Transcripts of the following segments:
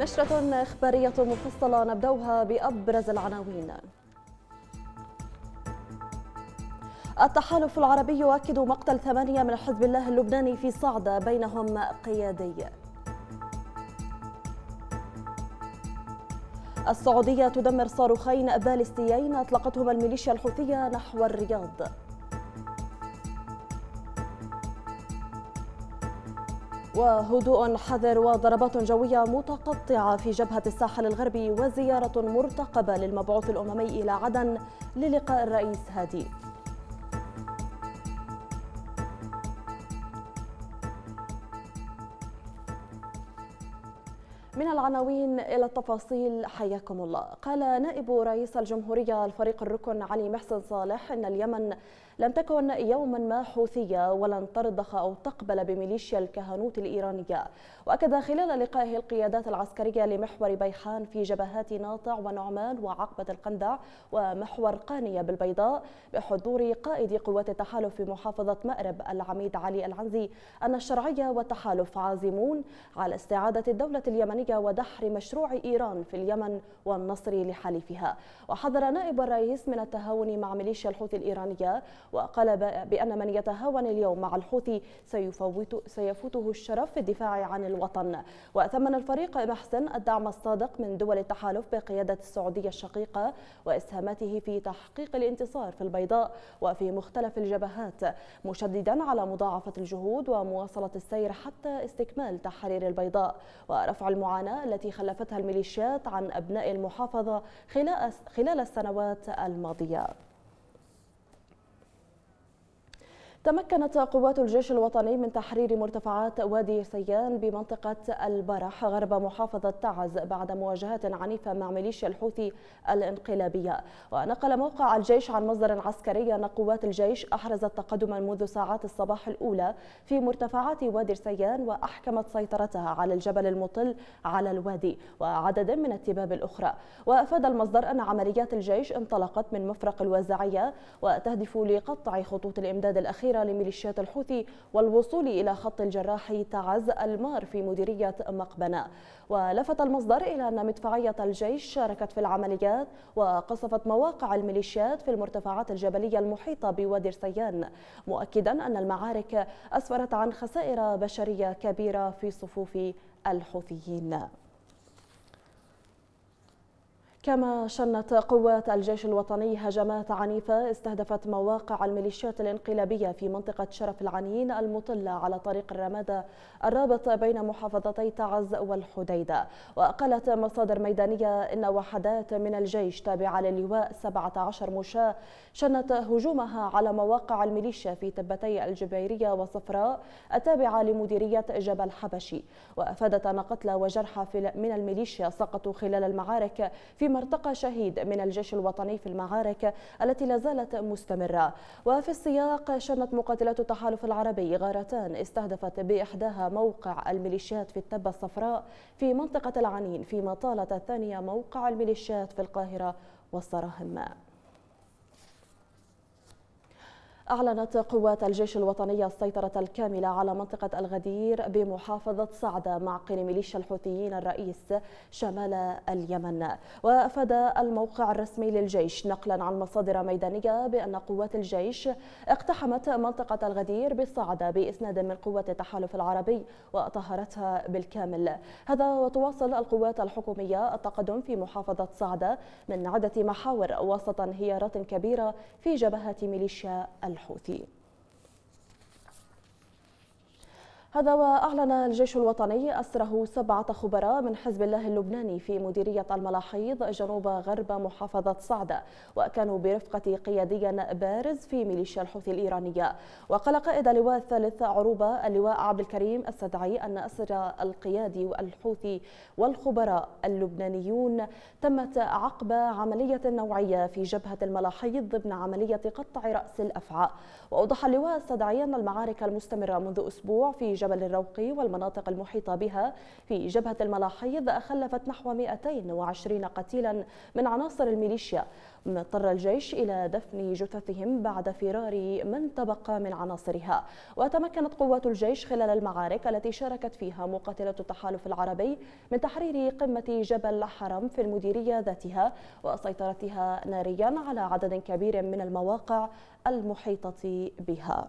نشرة إخبارية مفصلة نبدأها بأبرز العناوين التحالف العربي يؤكد مقتل ثمانية من حزب الله اللبناني في صعدة بينهم قيادي السعودية تدمر صاروخين باليستيين أطلقتهما الميليشيا الحوثية نحو الرياض وهدوء حذر وضربات جوية متقطعة في جبهة الساحل الغربي وزيارة مرتقبة للمبعوث الأممي إلى عدن للقاء الرئيس هادي العناوين إلى التفاصيل حياكم الله قال نائب رئيس الجمهورية الفريق الركن علي محسن صالح أن اليمن لم تكن يوما ما حوثية ولن ترضخ أو تقبل بميليشيا الكهنوت الإيرانية وأكد خلال لقائه القيادات العسكرية لمحور بيحان في جبهات ناطع ونعمان وعقبة القندع ومحور قانية بالبيضاء بحضور قائد قوات التحالف في محافظة مأرب العميد علي العنزي أن الشرعية والتحالف عازمون على استعادة الدولة اليمنية ودحر مشروع إيران في اليمن والنصر لحليفها وحذر نائب الرئيس من التهاون مع ميليشيا الحوثي الإيرانية وقال بأن من يتهاون اليوم مع الحوثي سيفوت سيفوته الشرف في الدفاع عن الوطن وثمن الفريق محسن الدعم الصادق من دول التحالف بقيادة السعودية الشقيقة وإسهاماته في تحقيق الانتصار في البيضاء وفي مختلف الجبهات مشددا على مضاعفة الجهود ومواصلة السير حتى استكمال تحرير البيضاء ورفع المعاناة التي خلفتها الميليشيات عن أبناء المحافظة خلال السنوات الماضية تمكنت قوات الجيش الوطني من تحرير مرتفعات وادي سيان بمنطقة البرح غرب محافظة تعز بعد مواجهة عنيفة مع ميليشيا الحوثي الانقلابية ونقل موقع الجيش عن مصدر عسكري أن قوات الجيش أحرزت تقدما منذ ساعات الصباح الأولى في مرتفعات وادي سيان وأحكمت سيطرتها على الجبل المطل على الوادي وعدد من التباب الأخرى وأفاد المصدر أن عمليات الجيش انطلقت من مفرق الوازعية وتهدف لقطع خطوط الإمداد الأخيرة الأخيرة لميليشيات الحوثي والوصول إلى خط الجراح تعز المار في مديرية مقبنة ولفت المصدر إلى أن مدفعية الجيش شاركت في العمليات وقصفت مواقع الميليشيات في المرتفعات الجبلية المحيطة بوادي سيان مؤكدا أن المعارك أسفرت عن خسائر بشرية كبيرة في صفوف الحوثيين كما شنت قوات الجيش الوطني هجمات عنيفة استهدفت مواقع الميليشيات الانقلابية في منطقة شرف العنين المطلة على طريق الرمادة الرابط بين محافظتي تعز والحديدة وقالت مصادر ميدانية إن وحدات من الجيش تابعة للواء 17 مشاة شنت هجومها على مواقع الميليشيا في تبتي الجبيرية وصفراء التابعة لمديرية جبل حبشي وأفادت أن قتلى وجرحى من الميليشيا سقطوا خلال المعارك في فيما ارتقى شهيد من الجيش الوطني في المعارك التي لا زالت مستمرة وفي السياق شنت مقاتلات التحالف العربي غارتان استهدفت بإحداها موقع الميليشيات في التبة الصفراء في منطقة العنين فيما طالت الثانية موقع الميليشيات في القاهرة والصراهمة أعلنت قوات الجيش الوطني السيطرة الكاملة على منطقة الغدير بمحافظة صعدة معقل ميليشيا الحوثيين الرئيس شمال اليمن وأفاد الموقع الرسمي للجيش نقلا عن مصادر ميدانية بأن قوات الجيش اقتحمت منطقة الغدير بصعدة بإسناد من قوات التحالف العربي وطهرتها بالكامل هذا وتواصل القوات الحكومية التقدم في محافظة صعدة من عدة محاور وسط انهيارات كبيرة في جبهة ميليشيا الحوثيين الحوثيين هذا وأعلن الجيش الوطني أسره سبعة خبراء من حزب الله اللبناني في مديرية الملاحيض جنوب غرب محافظة صعدة وكانوا برفقة قيادي بارز في ميليشيا الحوثي الإيرانية وقال قائد اللواء الثالث عروبة اللواء عبد الكريم السدعي أن أسر القيادي والحوثي والخبراء اللبنانيون تمت عقب عملية نوعية في جبهة الملاحيض ضمن عملية قطع رأس الأفعى وأوضح اللواء السدعي أن المعارك المستمرة منذ أسبوع في جبل الروقي والمناطق المحيطة بها في جبهة الملاحيض خلفت نحو 220 قتيلا من عناصر الميليشيا اضطر الجيش إلى دفن جثثهم بعد فرار من تبقى من عناصرها وتمكنت قوات الجيش خلال المعارك التي شاركت فيها مقاتلة التحالف العربي من تحرير قمة جبل حرم في المديرية ذاتها وسيطرتها ناريا على عدد كبير من المواقع المحيطة بها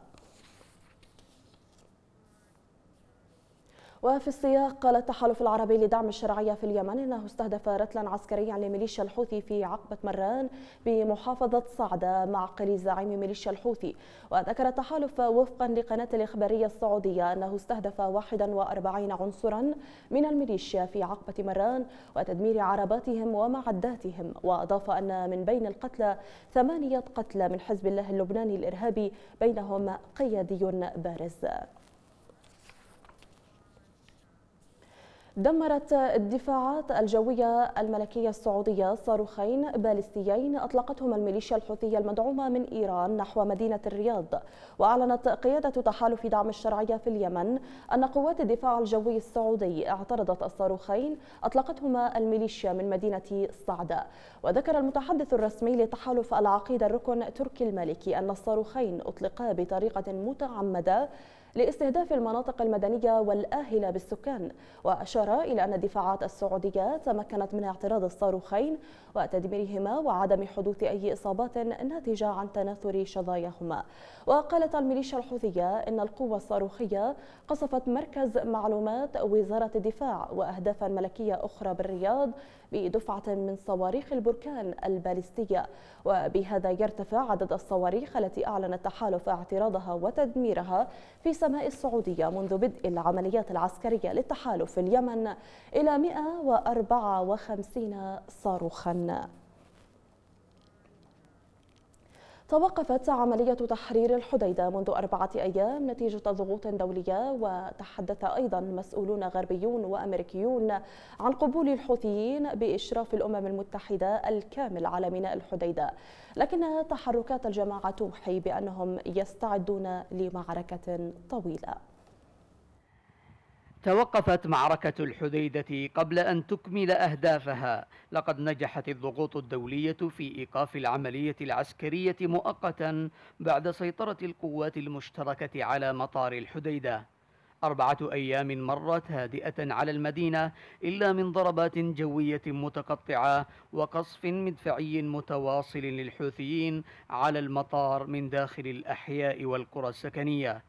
وفي السياق قال التحالف العربي لدعم الشرعية في اليمن إنه استهدف رتلا عسكريا لميليشيا الحوثي في عقبة مران بمحافظة صعدة معقل زعيم ميليشيا الحوثي وذكر التحالف وفقا لقناة الإخبارية السعودية أنه استهدف 41 عنصرا من الميليشيا في عقبة مران وتدمير عرباتهم ومعداتهم وأضاف أن من بين القتلى ثمانية قتلى من حزب الله اللبناني الإرهابي بينهم قيادي بارز دمرت الدفاعات الجوية الملكية السعودية صاروخين باليستيين أطلقتهما الميليشيا الحوثية المدعومة من إيران نحو مدينة الرياض وأعلنت قيادة تحالف دعم الشرعية في اليمن أن قوات الدفاع الجوي السعودي اعترضت الصاروخين أطلقتهما الميليشيا من مدينة صعدة وذكر المتحدث الرسمي لتحالف العقيدة الركن تركي المالكي أن الصاروخين أطلقا بطريقة متعمدة لاستهداف المناطق المدنية والآهلة بالسكان وأشار إلى أن الدفاعات السعودية تمكنت من اعتراض الصاروخين وتدميرهما وعدم حدوث أي إصابات ناتجة عن تناثر شظاياهما وقالت الميليشيا الحوثية إن القوة الصاروخية قصفت مركز معلومات وزارة الدفاع وأهدافا ملكية أخرى بالرياض بدفعة من صواريخ البركان البالستية وبهذا يرتفع عدد الصواريخ التي أعلن التحالف اعتراضها وتدميرها في سماء السعودية منذ بدء العمليات العسكرية للتحالف في اليمن إلى 154 صاروخاً توقفت عملية تحرير الحديدة منذ أربعة أيام نتيجة ضغوط دولية وتحدث أيضا مسؤولون غربيون وأمريكيون عن قبول الحوثيين بإشراف الأمم المتحدة الكامل على ميناء الحديدة لكن تحركات الجماعة توحي بأنهم يستعدون لمعركة طويلة توقفت معركة الحديدة قبل أن تكمل أهدافها لقد نجحت الضغوط الدولية في إيقاف العملية العسكرية مؤقتا بعد سيطرة القوات المشتركة على مطار الحديدة أربعة أيام مرت هادئة على المدينة إلا من ضربات جوية متقطعة وقصف مدفعي متواصل للحوثيين على المطار من داخل الأحياء والقرى السكنية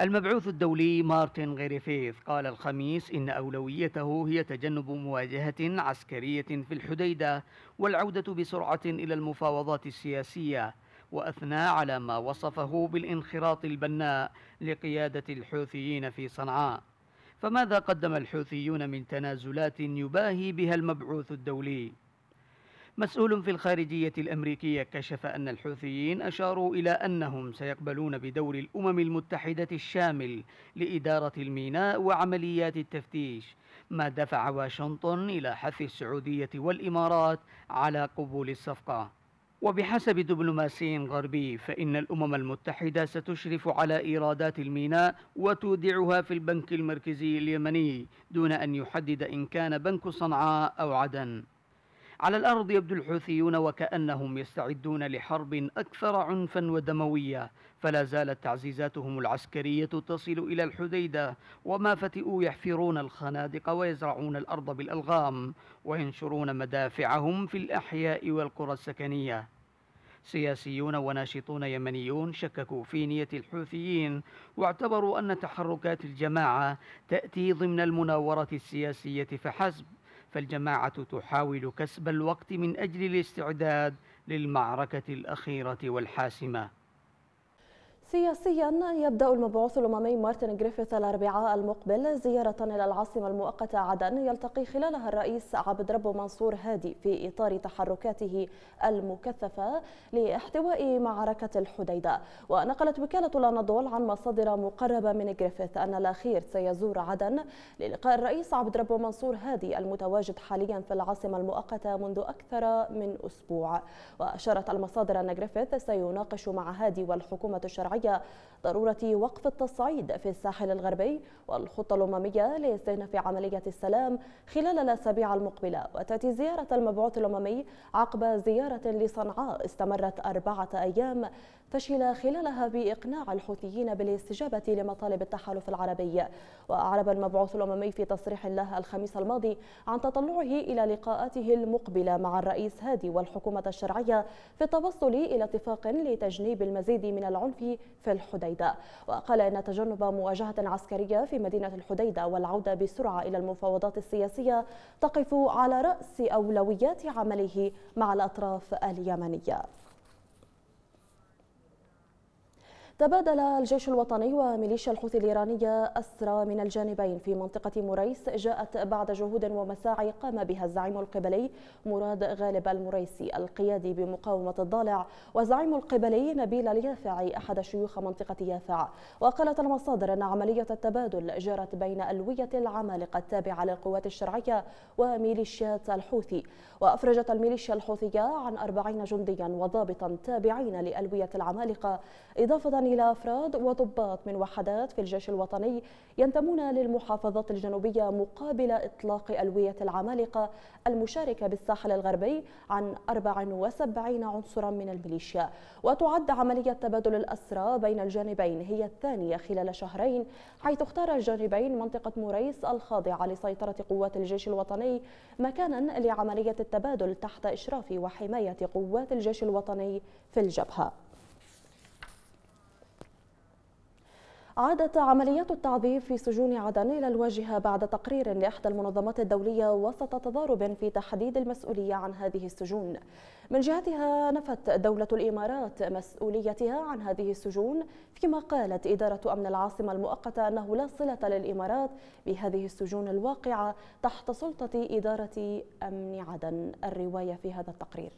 المبعوث الدولي مارتن غريفيث قال الخميس إن أولويته هي تجنب مواجهة عسكرية في الحديدة والعودة بسرعة إلى المفاوضات السياسية وأثنى على ما وصفه بالانخراط البناء لقيادة الحوثيين في صنعاء فماذا قدم الحوثيون من تنازلات يباهي بها المبعوث الدولي؟ مسؤول في الخارجية الأمريكية كشف أن الحوثيين أشاروا إلى أنهم سيقبلون بدور الأمم المتحدة الشامل لإدارة الميناء وعمليات التفتيش ما دفع واشنطن إلى حث السعودية والإمارات على قبول الصفقة وبحسب دبلوماسي غربي فإن الأمم المتحدة ستشرف على إيرادات الميناء وتودعها في البنك المركزي اليمني دون أن يحدد إن كان بنك صنعاء أو عدن على الأرض يبدو الحوثيون وكأنهم يستعدون لحرب أكثر عنفا ودموية فلا زالت تعزيزاتهم العسكرية تصل إلى الحديدة وما فتئوا يحفرون الخنادق ويزرعون الأرض بالألغام وينشرون مدافعهم في الأحياء والقرى السكنية سياسيون وناشطون يمنيون شككوا في نية الحوثيين واعتبروا أن تحركات الجماعة تأتي ضمن المناورة السياسية فحسب فالجماعة تحاول كسب الوقت من أجل الاستعداد للمعركة الأخيرة والحاسمة سياسيا يبدا المبعوث الاممي مارتن جريفيث الاربعاء المقبل زياره الى العاصمه المؤقته عدن يلتقي خلالها الرئيس عبد ربه منصور هادي في اطار تحركاته المكثفه لاحتواء معركه الحديده ونقلت وكاله الاناضول عن مصادر مقربه من جريفيث ان الاخير سيزور عدن للقاء الرئيس عبد ربه منصور هادي المتواجد حاليا في العاصمه المؤقته منذ اكثر من اسبوع واشارت المصادر ان جريفيث سيناقش مع هادي والحكومه الشرعيه الصناعيه ضرورة وقف التصعيد في الساحل الغربي والخطة الأممية لاستئناف عملية السلام خلال الأسابيع المقبلة وتأتي زيارة المبعوث الأممي عقب زيارة لصنعاء استمرت أربعة أيام فشل خلالها بإقناع الحوثيين بالاستجابة لمطالب التحالف العربي وأعرب المبعوث الأممي في تصريح له الخميس الماضي عن تطلعه إلى لقاءاته المقبلة مع الرئيس هادي والحكومة الشرعية في التوصل إلى اتفاق لتجنيب المزيد من العنف في الحديدة وقال أن تجنب مواجهة عسكرية في مدينة الحديدة والعودة بسرعة إلى المفاوضات السياسية تقف على رأس أولويات عمله مع الأطراف اليمنية تبادل الجيش الوطني وميليشيا الحوثي الإيرانية أسرى من الجانبين في منطقة مريس جاءت بعد جهود ومساعي قام بها الزعيم القبلي مراد غالب المريسي القيادي بمقاومة الضالع والزعيم القبلي نبيل اليافعي أحد شيوخ منطقة يافع وقالت المصادر أن عملية التبادل جرت بين ألوية العمالقة التابعة للقوات الشرعية وميليشيات الحوثي وأفرجت الميليشيا الحوثية عن 40 جنديا وضابطا تابعين لألوية العمالقة إضافة إلى أفراد وضباط من وحدات في الجيش الوطني ينتمون للمحافظات الجنوبية مقابل إطلاق ألوية العمالقة المشاركة بالساحل الغربي عن 74 عنصرا من الميليشيا وتعد عملية تبادل الأسرى بين الجانبين هي الثانية خلال شهرين حيث اختار الجانبين منطقة موريس الخاضعة لسيطرة قوات الجيش الوطني مكانا لعملية التبادل تحت إشراف وحماية قوات الجيش الوطني في الجبهة عادت عمليات التعذيب في سجون عدن إلى الواجهة بعد تقرير لإحدى المنظمات الدولية وسط تضارب في تحديد المسؤولية عن هذه السجون من جهتها نفت دولة الإمارات مسؤوليتها عن هذه السجون فيما قالت إدارة أمن العاصمة المؤقتة أنه لا صلة للإمارات بهذه السجون الواقعة تحت سلطة إدارة أمن عدن الرواية في هذا التقرير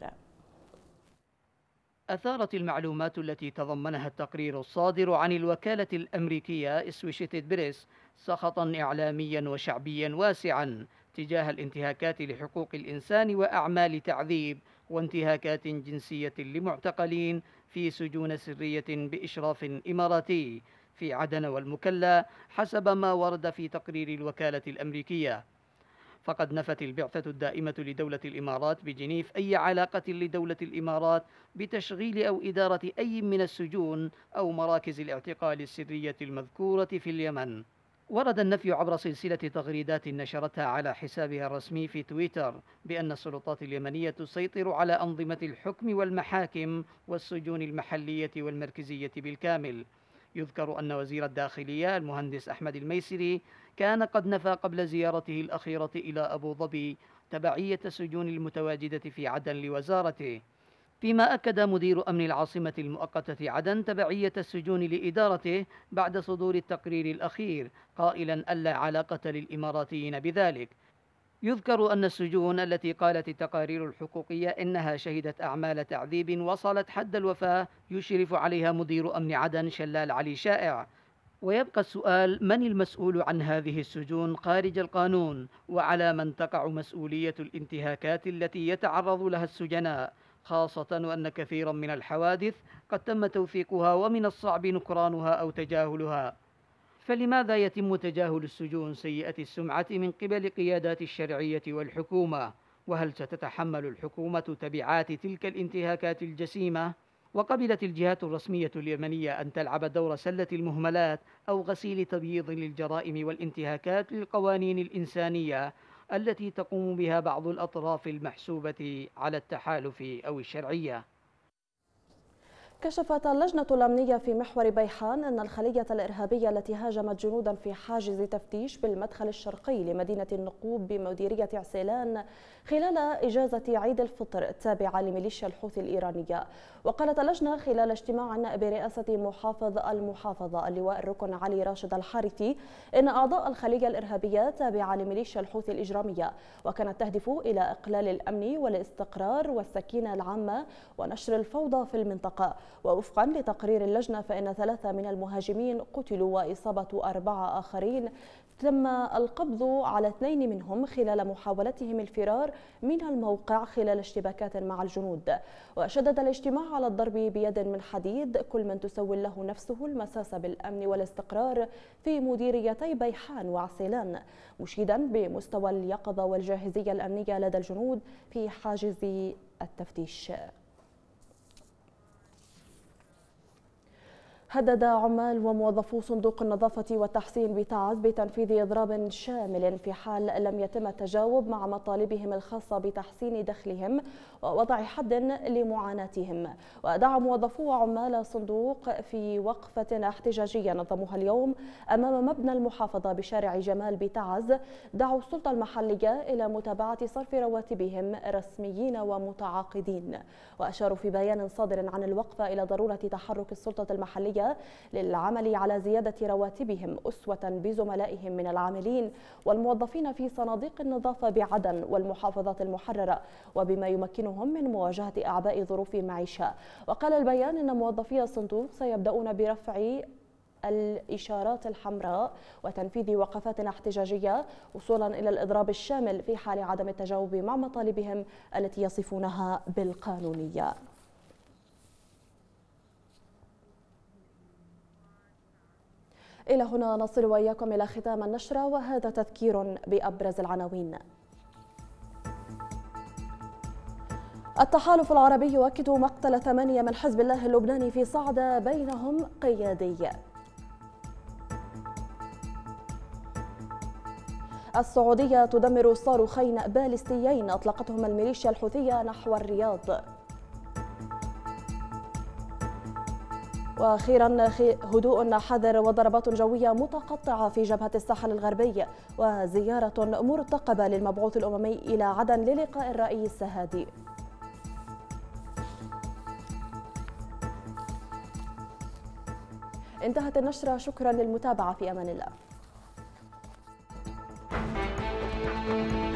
أثارت المعلومات التي تضمنها التقرير الصادر عن الوكالة الأمريكية اسويشيتد بريس سخطا إعلاميا وشعبيا واسعا تجاه الانتهاكات لحقوق الإنسان وأعمال تعذيب وانتهاكات جنسية لمعتقلين في سجون سرية بإشراف إماراتي في عدن والمكلا حسب ما ورد في تقرير الوكالة الأمريكية فقد نفت البعثة الدائمة لدولة الإمارات بجنيف أي علاقة لدولة الإمارات بتشغيل أو إدارة أي من السجون أو مراكز الاعتقال السرية المذكورة في اليمن ورد النفي عبر سلسلة تغريدات نشرتها على حسابها الرسمي في تويتر بأن السلطات اليمنية تسيطر على أنظمة الحكم والمحاكم والسجون المحلية والمركزية بالكامل يذكر أن وزير الداخلية المهندس أحمد الميسري كان قد نفى قبل زيارته الأخيرة إلى أبو ظبي تبعية السجون المتواجدة في عدن لوزارته فيما أكد مدير أمن العاصمة المؤقتة عدن تبعية السجون لإدارته بعد صدور التقرير الأخير قائلا ألا علاقة للإماراتيين بذلك يذكر أن السجون التي قالت التقارير الحقوقية إنها شهدت أعمال تعذيب وصلت حد الوفاة يشرف عليها مدير أمن عدن شلال علي شائع ويبقى السؤال من المسؤول عن هذه السجون خارج القانون وعلى من تقع مسؤولية الانتهاكات التي يتعرض لها السجناء خاصة وأن كثيرا من الحوادث قد تم توثيقها ومن الصعب نكرانها أو تجاهلها فلماذا يتم تجاهل السجون سيئة السمعة من قبل قيادات الشرعية والحكومة وهل ستتحمل الحكومة تبعات تلك الانتهاكات الجسيمة؟ وقبلت الجهات الرسمية اليمنية أن تلعب دور سلة المهملات أو غسيل تبييض للجرائم والانتهاكات للقوانين الإنسانية التي تقوم بها بعض الأطراف المحسوبة على التحالف أو الشرعية كشفت اللجنة الأمنية في محور بيحان أن الخلية الإرهابية التي هاجمت جنودا في حاجز تفتيش بالمدخل الشرقي لمدينة النقوب بمديرية عسيلان خلال إجازة عيد الفطر التابعة لميليشيا الحوثي الإيرانية وقالت اللجنة خلال اجتماع برئاسة محافظ المحافظة اللواء الركن علي راشد الحارثي إن أعضاء الخلية الإرهابية تابعة لميليشيا الحوثي الإجرامية وكانت تهدف إلى إقلال الأمن والاستقرار والسكينة العامة ونشر الفوضى في المنطقة ووفقا لتقرير اللجنة فإن ثلاثة من المهاجمين قتلوا وإصابة أربعة آخرين تم القبض على اثنين منهم خلال محاولتهم الفرار من الموقع خلال اشتباكات مع الجنود وشدد الاجتماع على الضرب بيد من حديد كل من تسول له نفسه المساس بالأمن والاستقرار في مديريتي بيحان وعسيلان مشيدا بمستوى اليقظة والجاهزية الأمنية لدى الجنود في حاجز التفتيش هدد عمال وموظفو صندوق النظافة والتحسين بتعز بتنفيذ إضراب شامل في حال لم يتم التجاوب مع مطالبهم الخاصة بتحسين دخلهم ووضع حد لمعاناتهم ودعا موظفو عمال صندوق في وقفة احتجاجية نظموها اليوم أمام مبنى المحافظة بشارع جمال بتعز دعوا السلطة المحلية إلى متابعة صرف رواتبهم رسميين ومتعاقدين وأشاروا في بيان صادر عن الوقفة إلى ضرورة تحرك السلطة المحلية الصحية للعمل على زيادة رواتبهم أسوة بزملائهم من العاملين والموظفين في صناديق النظافة بعدن والمحافظات المحررة وبما يمكنهم من مواجهة أعباء ظروف المعيشة وقال البيان أن موظفي الصندوق سيبدأون برفع الإشارات الحمراء وتنفيذ وقفات احتجاجية وصولا إلى الإضراب الشامل في حال عدم التجاوب مع مطالبهم التي يصفونها بالقانونية إلى هنا نصل وإياكم إلى ختام النشرة وهذا تذكير بأبرز العناوين التحالف العربي يؤكد مقتل ثمانية من حزب الله اللبناني في صعدة بينهم قيادي السعودية تدمر صاروخين باليستيين أطلقتهما الميليشيا الحوثية نحو الرياض واخيرا هدوء حذر وضربات جويه متقطعه في جبهه الساحل الغربي وزياره مرتقبه للمبعوث الاممي الى عدن للقاء الرئيس هادي انتهت النشره شكرا للمتابعه في امان الله